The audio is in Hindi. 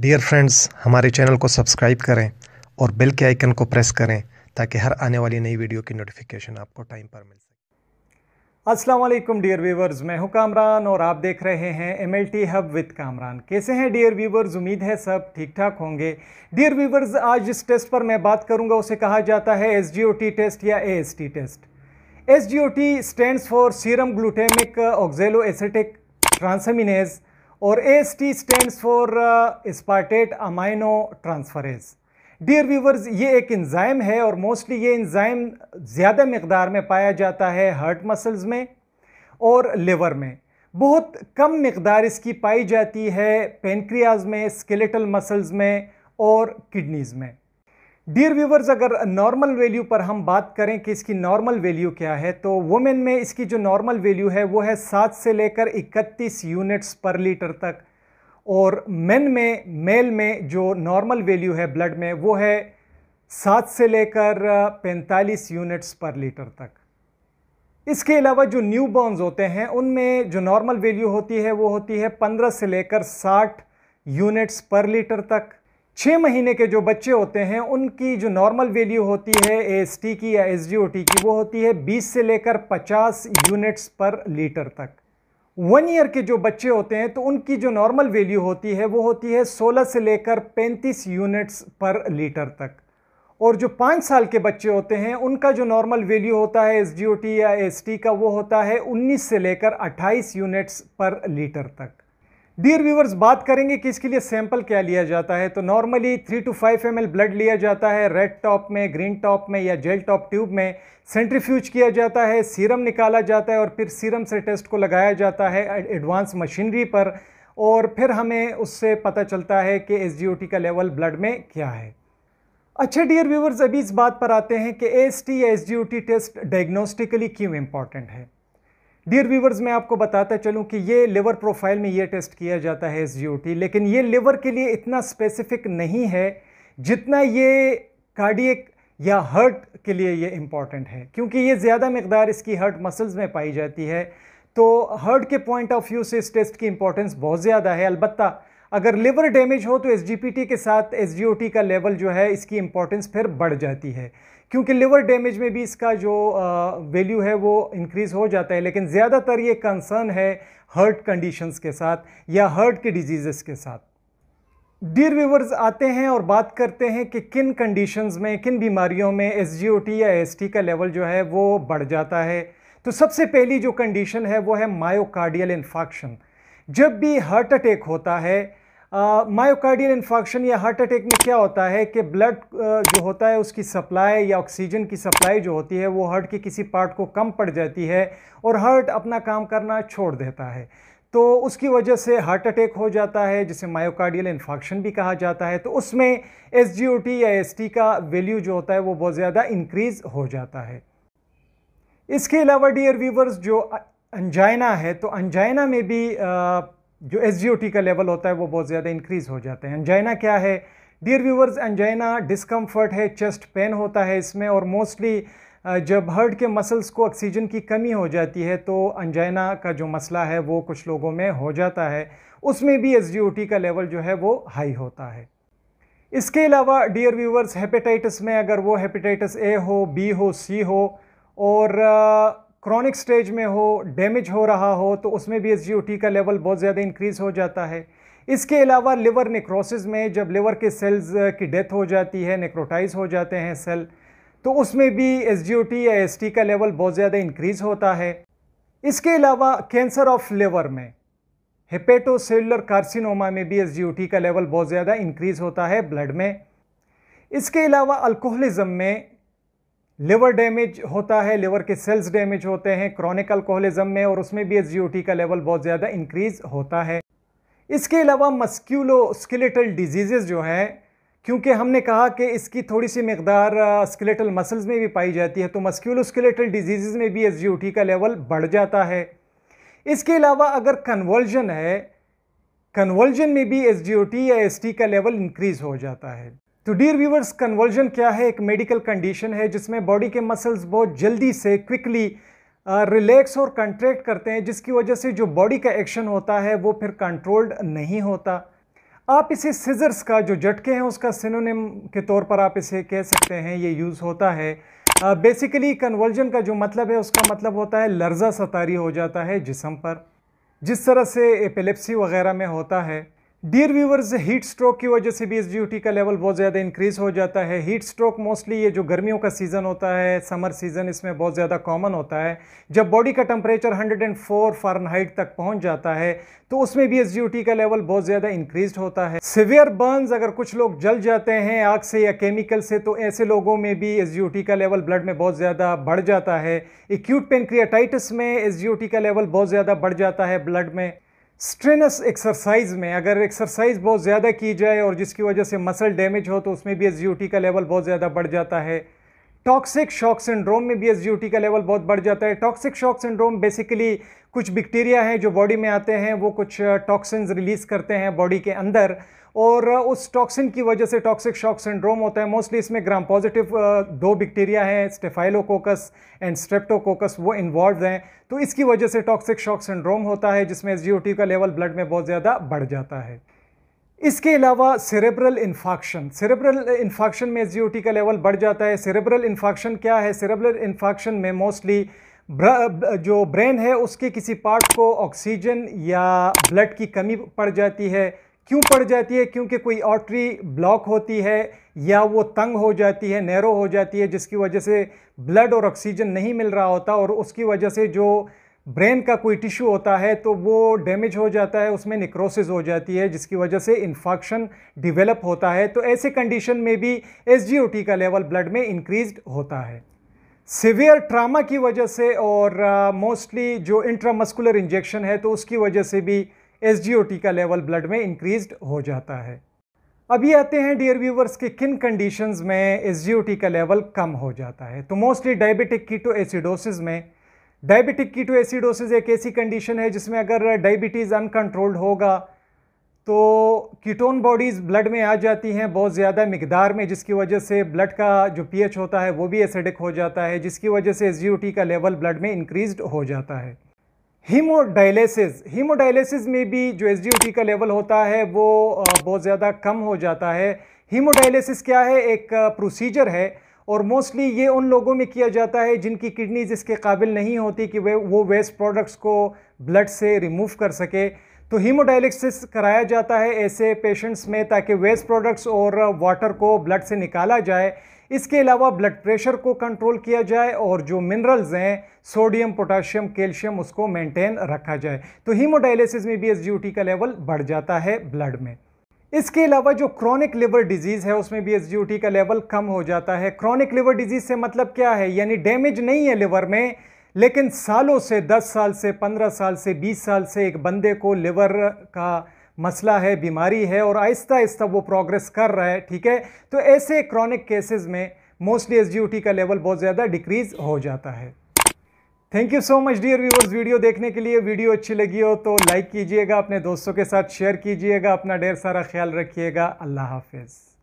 डियर फ्रेंड्स हमारे चैनल को सब्सक्राइब करें और बेल के आइकन को प्रेस करें ताकि हर आने वाली नई वीडियो की नोटिफिकेशन आपको टाइम पर मिल सके असलम डियर व्यूवर्स मैं हूं कामरान और आप देख रहे हैं M L T hub with Kamran कैसे हैं डियर व्यूवर्स उम्मीद है सब ठीक ठाक होंगे डियर व्यूवर्स आज जिस टेस्ट पर मैं बात करूँगा उसे कहा जाता है एस टेस्ट या A test S G stand for serum glutamic oxaloacetic transaminase और S T stand for aspartate amino transferase dear viewers ये एक इंजाइम है और मोस्टली ये इंजाइम ज़्यादा मकदार में पाया जाता है हार्ट मसल्स में और लिवर में बहुत कम मकदार इसकी पाई जाती है पेनक्रियाज में स्केलेटल मसल्स में और किडनीज़ में डियर व्यूवर्स अगर नॉर्मल वैल्यू पर हम बात करें कि इसकी नॉर्मल वैल्यू क्या है तो वुमेन में इसकी जो नॉर्मल वैल्यू है वो है सात से लेकर इकतीस यूनिट्स पर लीटर तक और मेन में मेल में जो नॉर्मल वैल्यू है ब्लड में वो है सात से लेकर पैंतालीस यूनिट्स पर लीटर तक इसके अलावा जो न्यू बॉर्नस होते हैं उनमें जो नॉर्मल वैल्यू होती है वो होती है पंद्रह से लेकर साठ यूनिट्स पर लीटर तक छः महीने के जो बच्चे होते हैं उनकी जो नॉर्मल वैल्यू होती है एस की या एस की वो होती है 20 से लेकर 50 यूनिट्स पर लीटर तक वन ईयर के जो बच्चे होते हैं तो उनकी जो नॉर्मल वैल्यू होती है वो होती है 16 से लेकर 35 यूनिट्स पर लीटर तक और जो पाँच साल के बच्चे होते हैं उनका जो नॉर्मल वैल्यू होता है एस या एस का वो होता है उन्नीस से लेकर अट्ठाईस यूनिट्स पर लीटर तक डियर व्यूवर्स बात करेंगे कि इसके लिए सैंपल क्या लिया जाता है तो normally three to five M blood लिया जाता है रेड टॉप में ग्रीन टॉप में या जेल टॉप ट्यूब में सेंट्रीफ्यूज किया जाता है सीरम निकाला जाता है और फिर सीरम से टेस्ट को लगाया जाता है एडवांस मशीनरी पर और फिर हमें उससे पता चलता है कि एस का लेवल ब्लड में क्या है अच्छे डियर व्यूवर्स अभी इस बात पर आते हैं कि एस या एस टेस्ट डायग्नोस्टिकली क्यों इम्पॉर्टेंट है डियर व्यूवर्स मैं आपको बताता चलूं कि ये लिवर प्रोफाइल में ये टेस्ट किया जाता है एस लेकिन ये लिवर के लिए इतना स्पेसिफिक नहीं है जितना ये कार्डियक या हर्ट के लिए ये इम्पॉर्टेंट है क्योंकि ये ज़्यादा मकदार इसकी हर्ट मसल्स में पाई जाती है तो हर्ट के पॉइंट ऑफ व्यू से इस टेस्ट की इम्पॉर्टेंस बहुत ज़्यादा है अलबत् अगर लिवर डैमेज हो तो एस के साथ एस का लेवल जो है इसकी इम्पॉर्टेंस फिर बढ़ जाती है क्योंकि लिवर डैमेज में भी इसका जो वैल्यू है वो इंक्रीज़ हो जाता है लेकिन ज़्यादातर ये कंसर्न है हर्ट कंडीशंस के साथ या हर्ट के डिजीज़ के साथ डियर व्यूवर्स आते हैं और बात करते हैं कि किन कंडीशंस में किन बीमारियों में एस या एस का लेवल जो है वो बढ़ जाता है तो सबसे पहली जो कंडीशन है वो है मायोकार्डियल इन्फॉक्शन जब भी हार्ट अटैक होता है मायोकार्डियल इन्फॉक्शन या हार्ट अटैक में क्या होता है कि ब्लड जो होता है उसकी सप्लाई या ऑक्सीजन की सप्लाई जो होती है वो हार्ट के किसी पार्ट को कम पड़ जाती है और हार्ट अपना काम करना छोड़ देता है तो उसकी वजह से हार्ट अटैक हो जाता है जिसे मायोकार्डियल इन्फॉक्शन भी कहा जाता है तो उसमें एस या एस का वैल्यू जो होता है वो बहुत ज़्यादा इंक्रीज़ हो जाता है इसके अलावा डियर वीवर्स जो अंजाइना है तो अंजाइना में भी आ, जो एस का लेवल होता है वो बहुत ज़्यादा इंक्रीज़ हो जाते हैं एंजाइना क्या है डियर व्यूवर्स एंजाइना डिस्कम्फर्ट है चेस्ट पेन होता है इसमें और मोस्टली जब हर्ट के मसल्स को ऑक्सीजन की कमी हो जाती है तो अंजाइना का जो मसला है वो कुछ लोगों में हो जाता है उसमें भी एस का लेवल जो है वो हाई होता है इसके अलावा डियर व्यूवर्स हेपेटाइटिस में अगर वो हेपेटाइटिस ए हो बी हो सी हो और क्रॉनिक स्टेज में हो डैमेज हो रहा हो तो उसमें भी एस का लेवल बहुत ज़्यादा इंक्रीज़ हो जाता है इसके अलावा लिवर नेक्रोसिस में जब लिवर के सेल्स की डेथ हो जाती है नेक्रोटाइज हो जाते हैं सेल तो उसमें भी एस या एस का लेवल बहुत ज़्यादा इंक्रीज़ होता है इसके अलावा कैंसर ऑफ लिवर में हेपेटोसेलुलर कार्सिनोमा में भी एस का लेवल बहुत ज़्यादा इंक्रीज़ होता है ब्लड में इसके अलावा अल्कोहलिज्म में लिवर डैमेज होता है लिवर के सेल्स डैमेज होते हैं क्रॉनिक अल्कोहलिज्म में और उसमें भी एच का लेवल बहुत ज़्यादा इंक्रीज होता है इसके अलावा मस्क्यूलो स्किलेटल डिजीज़ जो हैं क्योंकि हमने कहा कि इसकी थोड़ी सी मकदार स्किलेटल मसल्स में भी पाई जाती है तो मस्क्यूलो स्किलेटल डिजीज़ में भी एस का लेवल बढ़ जाता है इसके अलावा अगर कन्वर्जन है कन्वर्जन में भी एस या एस का लेवल इंक्रीज़ हो जाता है तो डियर व्यूवर्स कन्वर्जन क्या है एक मेडिकल कंडीशन है जिसमें बॉडी के मसल्स बहुत जल्दी से क्विकली रिलैक्स uh, और कंट्रैक्ट करते हैं जिसकी वजह से जो बॉडी का एक्शन होता है वो फिर कंट्रोल्ड नहीं होता आप इसे सिजर्स का जो झटके हैं उसका सिनोनिम के तौर पर आप इसे कह सकते हैं ये यूज़ होता है बेसिकली uh, कन्वर्जन का जो मतलब है उसका मतलब होता है लर्जा सतारी हो जाता है जिसम पर जिस तरह से एपिलेप्सी वगैरह में होता है डियर व्यूवर्स हीट स्ट्रोक की वजह से भी एस का लेवल बहुत ज़्यादा इंक्रीज़ हो जाता है हीट स्ट्रोक मोस्टली ये जो गर्मियों का सीज़न होता है समर सीज़न इसमें बहुत ज़्यादा कॉमन होता है जब बॉडी का टेम्परेचर 104 फारेनहाइट तक पहुंच जाता है तो उसमें भी एस का लेवल बहुत ज़्यादा इंक्रीज होता है सिवियर बर्नस अगर कुछ लोग जल जाते हैं आग से या केमिकल से तो ऐसे लोगों में भी एस का लेवल ब्लड में बहुत ज़्यादा बढ़ जाता है एक्यूट पेनक्रियाटाइटिस में एस का लेवल बहुत ज़्यादा बढ़ जाता है ब्लड में स्ट्रेनस एक्सरसाइज में अगर एक्सरसाइज बहुत ज़्यादा की जाए और जिसकी वजह से मसल डैमेज हो तो उसमें भी एस का लेवल बहुत ज़्यादा बढ़ जाता है टॉक्सिक शॉक सिंड्रोम में बी का लेवल बहुत बढ़ जाता है टॉक्सिक शॉक सिंड्रोम बेसिकली कुछ बैक्टीरिया हैं जो बॉडी में आते हैं वो कुछ टॉक्सिन्स uh, रिलीज़ करते हैं बॉडी के अंदर और uh, उस टॉक्सिन की वजह से टॉक्सिक शॉक सिंड्रोम होता है मोस्टली इसमें ग्राम पॉजिटिव uh, दो बैक्टीरिया हैं स्टेफाइलोकोकस एंड स्ट्रेप्टोकोकस वो इन्वॉल्व हैं तो इसकी वजह से टॉक्सिक शॉक सिंड्रोम होता है जिसमें एस का लेवल ब्लड में बहुत ज़्यादा बढ़ जाता है इसके अलावा सेरेब्रल इन्फाक्शन सेरेब्रल इन्फाक्शन में टी का लेवल बढ़ जाता है सेरेब्रल इन्फाक्शन क्या है सेरेब्रल इन्फाक्शन में मोस्टली जो ब्रेन है उसके किसी पार्ट को ऑक्सीजन या ब्लड की कमी पड़ जाती है क्यों पड़ जाती है क्योंकि कोई आर्टरी ब्लॉक होती है या वो तंग हो जाती है नैरो हो जाती है जिसकी वजह से ब्लड और ऑक्सीजन नहीं मिल रहा होता और उसकी वजह से जो ब्रेन का कोई टिश्यू होता है तो वो डैमेज हो जाता है उसमें निक्रोसिस हो जाती है जिसकी वजह से इन्फॉक्शन डिवेलप होता है तो ऐसे कंडीशन में भी एस का लेवल ब्लड में इंक्रीज होता है सिवियर ट्रामा की वजह से और मोस्टली uh, जो इंट्रामस्कुलर इंजेक्शन है तो उसकी वजह से भी एस का लेवल ब्लड में इंक्रीज हो जाता है अभी आते हैं डियर व्यूवर्स के किन कंडीशंस में एस का लेवल कम हो जाता है तो मोस्टली डायबिटिक कीटो एसिडोसिस में डायबिटिक कीटो एसिडोसिस एक ऐसी कंडीशन है जिसमें अगर डायबिटीज़ अनकंट्रोल्ड होगा तो कीटोन बॉडीज़ ब्लड में आ जाती हैं बहुत ज़्यादा मकदार में जिसकी वजह से ब्लड का जो पीएच होता है वो भी एसिडिक हो जाता है जिसकी वजह से एस का लेवल ब्लड में इंक्रीज हो जाता है हीमोडायलिसिस हीमोडायलिसिस में भी जो एस का लेवल होता है वो बहुत ज़्यादा कम हो जाता है हीमोडायलिसिस क्या है एक प्रोसीजर है और मोस्टली ये उन लोगों में किया जाता है जिनकी किडनीज इसके काबिल नहीं होती कि वे वो वेस्ट प्रोडक्ट्स को ब्लड से रिमूव कर सके तो हीमोडायलिसिस कराया जाता है ऐसे पेशेंट्स में ताकि वेस्ट प्रोडक्ट्स और वाटर को ब्लड से निकाला जाए इसके अलावा ब्लड प्रेशर को कंट्रोल किया जाए और जो मिनरल्स हैं सोडियम पोटाशियम कैल्शियम उसको मेंटेन रखा जाए तो हीमोडायलिसिस में भी एस का लेवल बढ़ जाता है ब्लड में इसके अलावा जो क्रॉनिक लिवर डिजीज़ है उसमें भी एस का लेवल कम हो जाता है क्रॉनिक लिवर डिजीज़ से मतलब क्या है यानी डैमेज नहीं है लिवर में लेकिन सालों से 10 साल से 15 साल से 20 साल से एक बंदे को लिवर का मसला है बीमारी है और आहिस्ता आहिस्ता वो प्रोग्रेस कर रहा है ठीक है तो ऐसे क्रॉनिक केसेस में मोस्टली एस का लेवल बहुत ज़्यादा डिक्रीज़ हो जाता है thank you so much dear viewers video देखने के लिए वीडियो अच्छी लगी हो तो लाइक कीजिएगा अपने दोस्तों के साथ शेयर कीजिएगा अपना ढेर सारा ख्याल रखिएगा अल्लाह हाफिज़